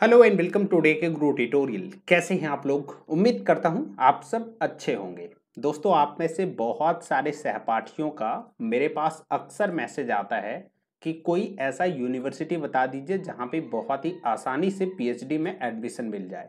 hello and welcome today के ग्रू tutorial कैसे हैं आप लोग उम्मीद करता हूं आप सब अच्छे होंगे दोस्तों आप में से बहुत सारे सहपाठियों का मेरे पास अक्सर मैसेज आता है कि कोई ऐसा यूनिवर्सिटी बता दीजिए जहां पे बहुत ही आसानी से पीएचडी में एडमिशन मिल जाए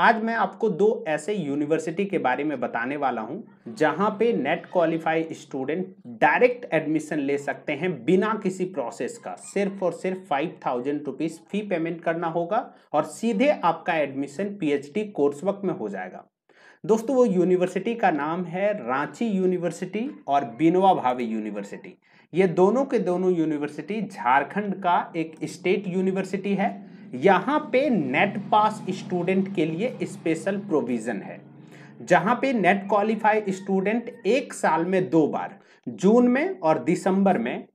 आज मैं आपको दो ऐसे यूनिवर्सिटी के बारे में बताने वाला हूं जहां पे NET qualify student direct admission ले सकते हैं बिना किसी प्रोसेस का सिर्फ और सिर्फ five thousand rupees fee payment करना होगा और सीधे आपका एडमिशन पीएचडी कोर्स वक्त में हो जाएगा दोस्तों वो यूनिवर्सिटी का नाम है रांची यूनिवर्सिटी और बिनवा भावे यूनिवर्सिटी ये दोनों के दोनों यूनिवर्सिटी झारखंड का एक स्टेट यूनिवर्सिटी है यहाँ पे नेट पास स्टूडेंट के लिए स्पेशल प्रोविज़न है जहाँ पे नेट क्वालिफाई स्टूडेंट एक साल में दो बार जून में और दिसंबर में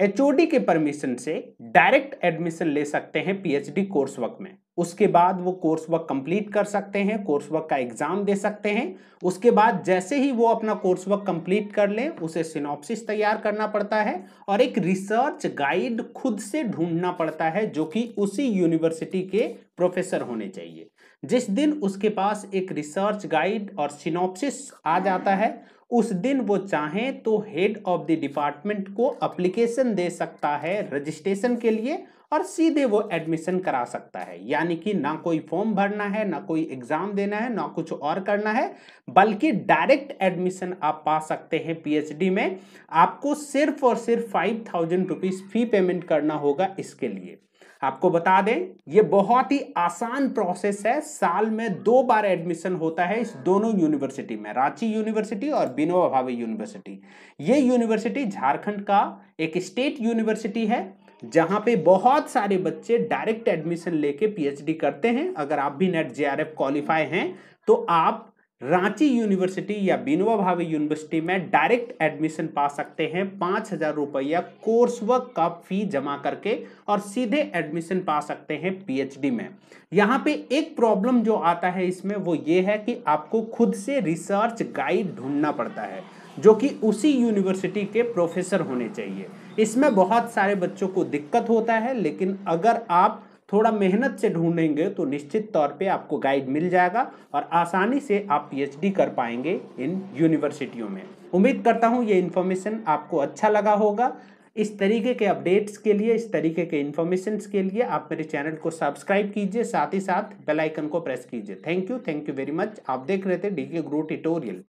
एचओडी के परमिशन से डायरेक्ट एडमिशन ले सकते हैं पीएचडी कोर्स वर्क में उसके बाद वो कोर्स वर्क कंप्लीट कर सकते हैं कोर्स वर्क का एग्ज़ाम दे सकते हैं उसके बाद जैसे ही वो अपना कोर्स वर्क कंप्लीट कर लें उसे सिनॉप्सिस तैयार करना पड़ता है और एक रिसर्च गाइड खुद से ढूंढना पड़ता है जो कि उसी यूनिवर्सिटी के प्रोफेसर होने चाहिए जिस दिन उसके पास एक रिसर्च गाइड और सिनॉप्सिस आ जाता है उस दिन वो चाहें तो हेड ऑफ द डिपार्टमेंट को अप्लीकेशन दे सकता है रजिस्ट्रेशन के लिए और सीधे वो एडमिशन करा सकता है यानी कि ना कोई फॉर्म भरना है ना कोई एग्जाम देना है ना कुछ और करना है बल्कि डायरेक्ट एडमिशन आप पा सकते हैं पीएचडी में आपको सिर्फ और सिर्फ five thousand rupees fee payment करना होगा इसके लिए आपको बता दें ये बहुत ही आसान प्रोसेस है साल में दो बार एडमिशन होता है इस दोनों यूनिवर्सिटी में रांची यूनिवर्सिटी और बिनोवा भावे यूनिवर्सिटी ये यूनिवर्सिटी झारखंड का एक स्टेट यूनिवर्सिटी है जहाँ पे बहुत सारे बच्चे डायरेक्ट एडमिशन लेके पीएचडी करते हैं अगर आप भी नेट जेआरएफ क्वालिफाई हैं तो आप रांची यूनिवर्सिटी या बिनोबा भावे यूनिवर्सिटी में डायरेक्ट एडमिशन पा सकते हैं पाँच हज़ार रुपया कोर्स वर्क का फी जमा करके और सीधे एडमिशन पा सकते हैं पीएचडी में यहाँ पे एक प्रॉब्लम जो आता है इसमें वो ये है कि आपको खुद से रिसर्च गाइड ढूंढना पड़ता है जो कि उसी यूनिवर्सिटी के प्रोफेसर होने चाहिए इसमें बहुत सारे बच्चों को दिक्कत होता है लेकिन अगर आप थोड़ा मेहनत से ढूंढेंगे तो निश्चित तौर पे आपको गाइड मिल जाएगा और आसानी से आप पीएचडी कर पाएंगे इन यूनिवर्सिटियों में उम्मीद करता हूँ ये इन्फॉर्मेशन आपको अच्छा लगा होगा इस तरीके के अपडेट्स के लिए इस तरीके के इन्फॉर्मेशन के लिए आप मेरे चैनल को सब्सक्राइब कीजिए साथ ही साथ बेलाइकन को प्रेस कीजिए thank you thank you very much आप देख रहे थे डी के ग्रो ट्यूटोरियल